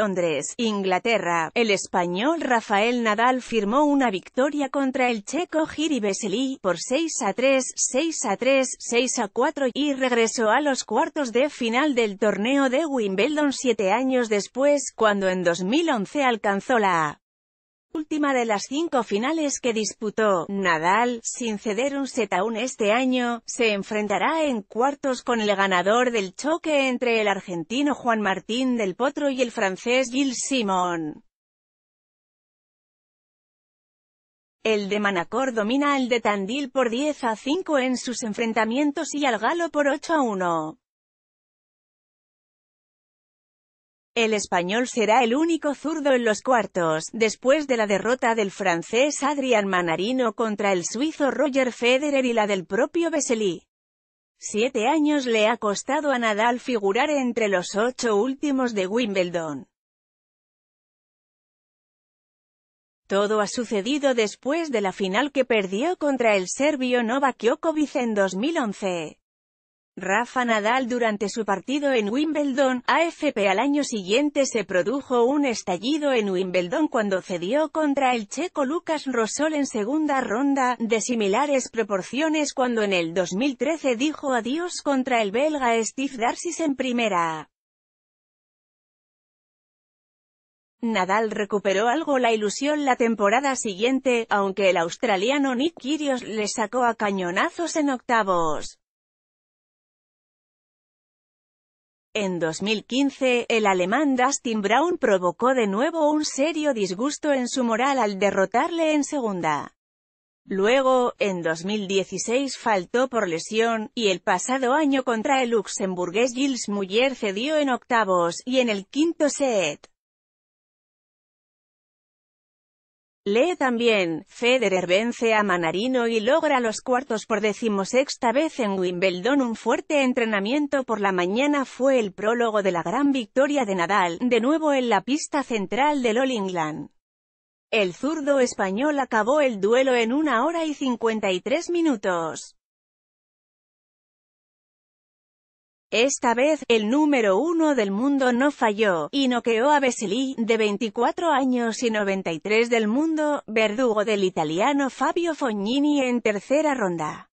Londres, Inglaterra. El español Rafael Nadal firmó una victoria contra el checo Giri Vesely por 6 3, 6 3, 6 4 y regresó a los cuartos de final del torneo de Wimbledon siete años después, cuando en 2011 alcanzó la A última de las cinco finales que disputó, Nadal, sin ceder un set aún este año, se enfrentará en cuartos con el ganador del choque entre el argentino Juan Martín del Potro y el francés Gilles Simon. El de Manacor domina al de Tandil por 10 a 5 en sus enfrentamientos y al Galo por 8 a 1. El español será el único zurdo en los cuartos, después de la derrota del francés Adrian Manarino contra el suizo Roger Federer y la del propio Vesely. Siete años le ha costado a Nadal figurar entre los ocho últimos de Wimbledon. Todo ha sucedido después de la final que perdió contra el serbio Novak Djokovic en 2011. Rafa Nadal durante su partido en Wimbledon, AFP al año siguiente se produjo un estallido en Wimbledon cuando cedió contra el checo Lucas Rosol en segunda ronda, de similares proporciones cuando en el 2013 dijo adiós contra el belga Steve Darcis en primera. Nadal recuperó algo la ilusión la temporada siguiente, aunque el australiano Nick Kyrgios le sacó a cañonazos en octavos. En 2015, el alemán Dustin Brown provocó de nuevo un serio disgusto en su moral al derrotarle en segunda. Luego, en 2016 faltó por lesión, y el pasado año contra el luxemburgués Gilles Muller cedió en octavos y en el quinto set. Lee también, Federer vence a Manarino y logra los cuartos por decimosexta vez en Wimbledon. Un fuerte entrenamiento por la mañana fue el prólogo de la gran victoria de Nadal, de nuevo en la pista central del All England. El zurdo español acabó el duelo en una hora y y tres minutos. Esta vez, el número uno del mundo no falló, y noqueó a Vesely, de 24 años y 93 del mundo, verdugo del italiano Fabio Fognini en tercera ronda.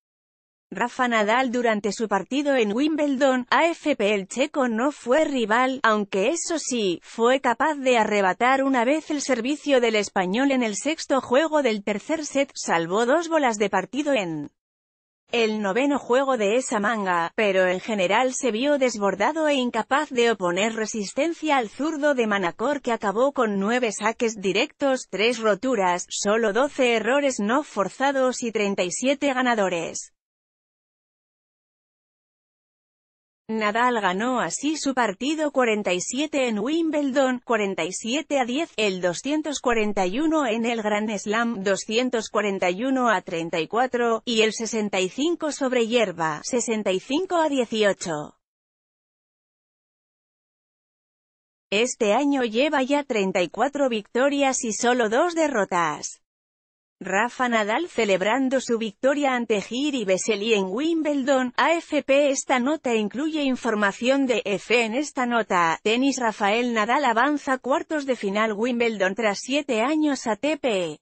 Rafa Nadal durante su partido en Wimbledon, AFP el checo no fue rival, aunque eso sí, fue capaz de arrebatar una vez el servicio del español en el sexto juego del tercer set, salvó dos bolas de partido en el noveno juego de esa manga, pero en general se vio desbordado e incapaz de oponer resistencia al zurdo de Manacor que acabó con nueve saques directos, tres roturas, solo 12 errores no forzados y 37 ganadores. Nadal ganó así su partido 47 en Wimbledon, 47 a 10, el 241 en el Grand Slam, 241 a 34, y el 65 sobre hierba, 65 a 18. Este año lleva ya 34 victorias y solo dos derrotas. Rafa Nadal celebrando su victoria ante Giri Beseli en Wimbledon, AFP Esta nota incluye información de F e en esta nota, tenis Rafael Nadal avanza cuartos de final Wimbledon tras siete años ATP.